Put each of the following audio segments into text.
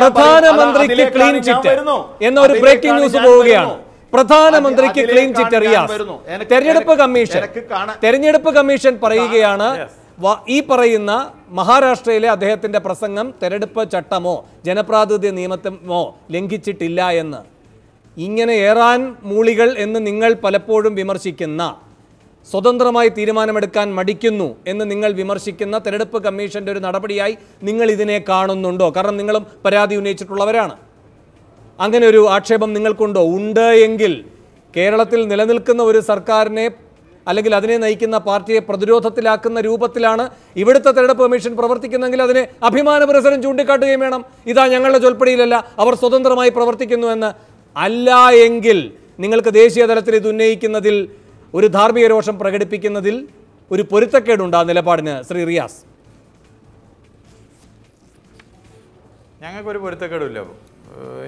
പ്രധാനമന്ത്രിക്ക് clean chit എന്നൊരു breaking news പോവുകയാണ് പ്രധാനമന്ത്രിക്ക് ക്ലീൻ ചിറ്റ് റിയാസ് തെരഞ്ഞെടുപ്പ് കമ്മീഷൻ തെരഞ്ഞെടുപ്പ് കമ്മീഷൻ പറയുകയാണ് ഈ പറയുന്ന മഹാരാഷ്ട്രയിലെ അദ്ദേഹത്തിന്റെ പ്രസംഗം തെരഞ്ഞെടുപ്പ് ചട്ടമോ ജനപ്രാതിനിധ്യ നിയമത്തമോ ലംഘിച്ചിട്ടില്ല എന്ന് ഇങ്ങനെ ഏറാൻ മൂളികൾ എന്ന് നിങ്ങൾ പലപ്പോഴും വിമർശിക്കുന്ന സ്വതന്ത്രമായി തീരുമാനമെടുക്കാൻ മടിക്കുന്നു എന്ന് നിങ്ങൾ വിമർശിക്കുന്ന തെരഞ്ഞെടുപ്പ് കമ്മീഷന്റെ ഒരു നടപടിയായി നിങ്ങൾ ഇതിനെ കാണുന്നുണ്ടോ കാരണം നിങ്ങളും പരാതി ഉന്നയിച്ചിട്ടുള്ളവരാണ് അങ്ങനെ ഒരു ആക്ഷേപം നിങ്ങൾക്കുണ്ടോ ഉണ്ട് എങ്കിൽ കേരളത്തിൽ നിലനിൽക്കുന്ന ഒരു സർക്കാരിനെ അല്ലെങ്കിൽ അതിനെ നയിക്കുന്ന പാർട്ടിയെ പ്രതിരോധത്തിലാക്കുന്ന രൂപത്തിലാണ് ഇവിടുത്തെ തെരഞ്ഞെടുപ്പ് കമ്മീഷൻ പ്രവർത്തിക്കുന്നതെങ്കിൽ അതിനെ അഭിമാന പ്രസരം ചൂണ്ടിക്കാട്ടുകയും വേണം ഇതാ ഞങ്ങളുടെ ചൊൽപ്പടിയിലല്ല അവർ സ്വതന്ത്രമായി പ്രവർത്തിക്കുന്നു എന്ന് അല്ല എങ്കിൽ നിങ്ങൾക്ക് ദേശീയ തലത്തിൽ ഇത് ഉന്നയിക്കുന്നതിൽ ഒരു ധാർമ്മിക രോഷം പ്രകടിപ്പിക്കുന്നതിൽ ഒരു പൊരുത്തക്കേടുണ്ട് ആ നിലപാടിന് ശ്രീ റിയാസ് ഞങ്ങൾക്കൊരു പൊരുത്തക്കേടില്ല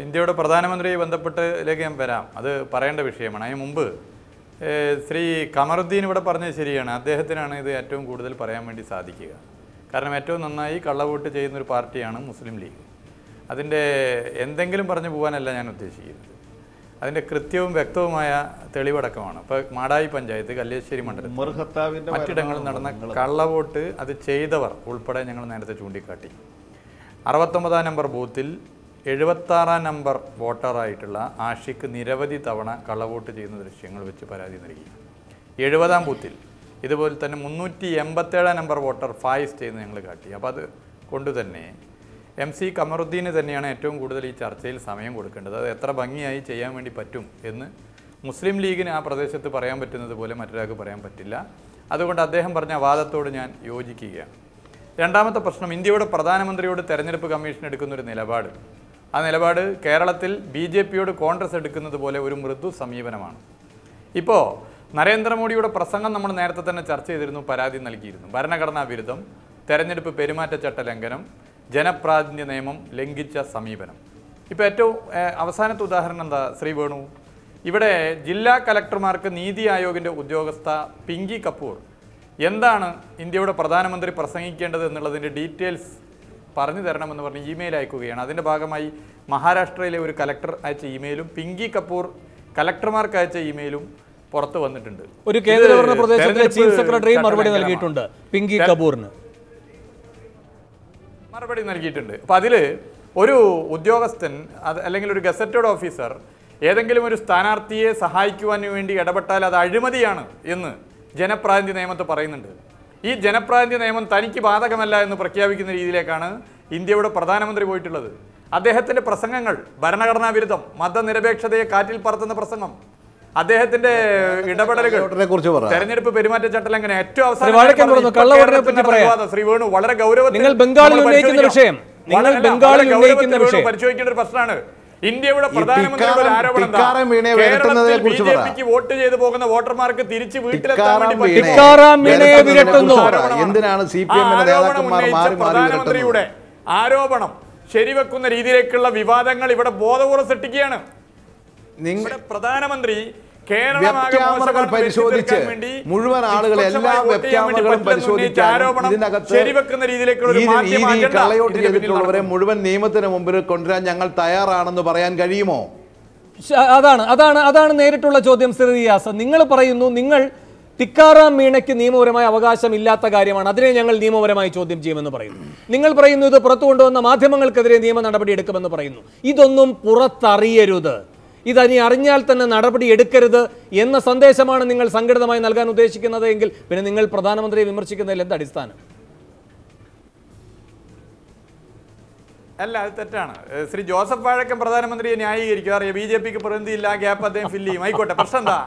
ഇന്ത്യയുടെ പ്രധാനമന്ത്രിയെ ബന്ധപ്പെട്ടിലേക്ക് ഞാൻ വരാം അത് പറയേണ്ട വിഷയമാണ് അതിന് മുമ്പ് ശ്രീ കമറുദ്ദീൻ ഇവിടെ പറഞ്ഞത് ശരിയാണ് അദ്ദേഹത്തിനാണ് ഇത് ഏറ്റവും കൂടുതൽ പറയാൻ വേണ്ടി സാധിക്കുക കാരണം ഏറ്റവും നന്നായി കള്ളവോട്ട് ചെയ്യുന്നൊരു പാർട്ടിയാണ് മുസ്ലിം ലീഗ് അതിൻ്റെ എന്തെങ്കിലും പറഞ്ഞു പോകാനല്ല ഞാൻ ഉദ്ദേശിക്കുന്നത് അതിന്റെ കൃത്യവും വ്യക്തവുമായ തെളിവടക്കമാണ് ഇപ്പോൾ മാടായി പഞ്ചായത്ത് കല്ലേശ്ശേരി മണ്ഡലം മറ്റിടങ്ങളിൽ നടന്ന കള്ളവോട്ട് അത് ചെയ്തവർ ഉൾപ്പെടെ ഞങ്ങൾ നേരത്തെ ചൂണ്ടിക്കാട്ടി അറുപത്തൊമ്പതാം നമ്പർ ബൂത്തിൽ എഴുപത്താറാം നമ്പർ വോട്ടറായിട്ടുള്ള ആഷിക്ക് നിരവധി തവണ കള്ളവോട്ട് ചെയ്യുന്ന ദൃശ്യങ്ങൾ വെച്ച് പരാതി നൽകി എഴുപതാം ബൂത്തിൽ ഇതുപോലെ തന്നെ മുന്നൂറ്റി എൺപത്തേഴാം നമ്പർ വോട്ടർ ഫായിസ് ചെയ്യുന്ന ഞങ്ങൾ കാട്ടി അപ്പോൾ അത് കൊണ്ടുതന്നെ എം സി കമറുദ്ദീന് തന്നെയാണ് ഏറ്റവും കൂടുതൽ ഈ ചർച്ചയിൽ സമയം കൊടുക്കേണ്ടത് അത് എത്ര ഭംഗിയായി ചെയ്യാൻ വേണ്ടി പറ്റും എന്ന് മുസ്ലിം ലീഗിന് ആ പ്രദേശത്ത് പറയാൻ പറ്റുന്നത് പോലെ മറ്റൊരാൾക്ക് പറയാൻ പറ്റില്ല അതുകൊണ്ട് അദ്ദേഹം പറഞ്ഞ വാദത്തോട് ഞാൻ യോജിക്കുകയാണ് രണ്ടാമത്തെ പ്രശ്നം ഇന്ത്യയുടെ പ്രധാനമന്ത്രിയോട് തെരഞ്ഞെടുപ്പ് കമ്മീഷൻ എടുക്കുന്ന ഒരു നിലപാട് ആ നിലപാട് കേരളത്തിൽ ബി ജെ പിയോട് കോൺഗ്രസ് എടുക്കുന്നത് പോലെ ഒരു മൃദു സമീപനമാണ് ഇപ്പോൾ നരേന്ദ്രമോദിയുടെ പ്രസംഗം നമ്മൾ നേരത്തെ തന്നെ ചർച്ച ചെയ്തിരുന്നു പരാതി നൽകിയിരുന്നു ഭരണഘടനാ വിരുദ്ധം തെരഞ്ഞെടുപ്പ് പെരുമാറ്റച്ചട്ട ലംഘനം ജനപ്രാതിനിധ്യ നിയമം ലംഘിച്ച സമീപനം ഇപ്പോൾ ഏറ്റവും അവസാനത്തെ ഉദാഹരണം എന്താ ശ്രീ വേണു ഇവിടെ ജില്ലാ കലക്ടർമാർക്ക് നീതി ആയോഗിൻ്റെ ഉദ്യോഗസ്ഥ പിങ്കി കപൂർ എന്താണ് ഇന്ത്യയുടെ പ്രധാനമന്ത്രി പ്രസംഗിക്കേണ്ടത് എന്നുള്ളതിൻ്റെ ഡീറ്റെയിൽസ് പറഞ്ഞു തരണമെന്ന് പറഞ്ഞ് ഇമെയിൽ അയക്കുകയാണ് അതിൻ്റെ ഭാഗമായി മഹാരാഷ്ട്രയിലെ ഒരു കലക്ടർ അയച്ച ഇമെയിലും പിങ്കി കപൂർ കലക്ടർമാർക്ക് അയച്ച ഇമെയിലും പുറത്തു വന്നിട്ടുണ്ട് ഒരു കേന്ദ്രഭരണ പ്രദേശത്തിലെ ചീഫ് സെക്രട്ടറിയും മറുപടി നൽകിയിട്ടുണ്ട് പിങ്കി കപൂറിന് മറുപടി നൽകിയിട്ടുണ്ട് അപ്പോൾ അതിൽ ഒരു ഉദ്യോഗസ്ഥൻ അത് അല്ലെങ്കിൽ ഒരു ഗസറ്റഡ് ഓഫീസർ ഏതെങ്കിലും ഒരു സ്ഥാനാർത്ഥിയെ സഹായിക്കുവാൻ വേണ്ടി ഇടപെട്ടാൽ അത് അഴിമതിയാണ് എന്ന് ജനപ്രാതിനിധി നിയമത്ത് പറയുന്നുണ്ട് ഈ ജനപ്രാതിനിധി നിയമം തനിക്ക് ബാധകമല്ല എന്ന് പ്രഖ്യാപിക്കുന്ന രീതിയിലേക്കാണ് ഇന്ത്യയുടെ പ്രധാനമന്ത്രി പോയിട്ടുള്ളത് അദ്ദേഹത്തിൻ്റെ പ്രസംഗങ്ങൾ ഭരണഘടനാ വിരുദ്ധം മതനിരപേക്ഷതയെ കാറ്റിൽ പറത്തുന്ന പ്രസംഗം അദ്ദേഹത്തിന്റെ ഇടപെടലുകൾ തെരഞ്ഞെടുപ്പ് പെരുമാറ്റച്ചട്ടം എങ്ങനെ ഏറ്റവും അവസാനം ശ്രീ വേണു വളരെ ഗൗരവത്തിൽ നിങ്ങൾ ബംഗാളിൽ ഉന്നയിക്കുന്ന വിഷയം ബംഗാളിൽ ഉന്നയിക്കുന്ന വിഷയം പരിശോധിക്കേണ്ട ഒരു പ്രശ്നമാണ് ഇന്ത്യയുടെ പ്രധാനമന്ത്രിയുടെ ബിജെപിക്ക് വോട്ട് ചെയ്ത് പോകുന്ന വോട്ടർമാർക്ക് തിരിച്ച് വീട്ടിലെത്താൻ പ്രധാനമന്ത്രിയുടെ ആരോപണം ശരിവെക്കുന്ന രീതിയിലേക്കുള്ള വിവാദങ്ങൾ ഇവിടെ ബോധപൂർവ്വം സൃഷ്ടിക്കുകയാണ് നിങ്ങളുടെ പ്രധാനമന്ത്രി വെബ്ക്യാമറകൾ പരിശോധിച്ച് മുഴുവൻ ആളുകളെ എല്ലാ വെബ്ക്യാമറകളും പരിശോധിച്ച് ഇതിനകത്ത് ഈ കള്ളയോട്ട് ചെയ്തിട്ടുള്ളവരെ മുഴുവൻ നിയമത്തിന് മുമ്പിൽ കൊണ്ടുവരാൻ ഞങ്ങൾ തയ്യാറാണെന്ന് പറയാൻ കഴിയുമോ അതാണ് അതാണ് അതാണ് നേരിട്ടുള്ള ചോദ്യം സിറിയാസ് നിങ്ങൾ പറയുന്നു നിങ്ങൾ തിക്കാറാം മീണയ്ക്ക് നിയമപരമായ അവകാശം ഇല്ലാത്ത കാര്യമാണ് അതിനെ ഞങ്ങൾ നിയമപരമായി ചോദ്യം ചെയ്യുമെന്ന് പറയുന്നു നിങ്ങൾ പറയുന്നു ഇത് പുറത്തു കൊണ്ടുവന്ന മാധ്യമങ്ങൾക്കെതിരെ നിയമ നടപടി എടുക്കുമെന്ന് പറയുന്നു ഇതൊന്നും പുറത്തറിയരുത് ഇതനി അറിഞ്ഞാൽ തന്നെ നടപടി എടുക്കരുത് എന്ന സന്ദേശമാണ് നിങ്ങൾ സംഘടിതമായി നൽകാൻ ഉദ്ദേശിക്കുന്നത് എങ്കിൽ പിന്നെ നിങ്ങൾ പ്രധാനമന്ത്രിയെ വിമർശിക്കുന്നതിൽ എന്ത് അടിസ്ഥാനം അല്ല അത് തെറ്റാണ് ശ്രീ ജോസഫ് വാഴക്കൻ പ്രധാനമന്ത്രിയെ ന്യായീകരിക്കും അറിയാം ബി ജെ പിക്ക് പ്രതിനിധിയില്ല ഗ്യാപ്പ് അദ്ദേഹം ഫില്ല് ചെയ്യും ആയിക്കോട്ടെ പ്രശ്നം എന്താ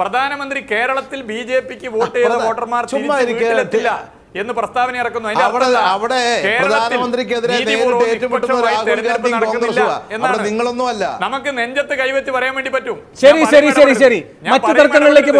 പ്രധാനമന്ത്രി കേരളത്തിൽ ബി ജെ പിക്ക് വോട്ട് ചെയ്ത വോട്ടർമാർ വീട്ടിലെത്തില്ല എന്ന് പ്രസ്താവന ഇറക്കുന്നു അവിടെ നമുക്ക് നെഞ്ചത്ത് കൈവച്ച് പറയാൻ വേണ്ടി പറ്റും ശരി ശരി ശരി ശരി മറ്റു തർക്കങ്ങളിലേക്ക്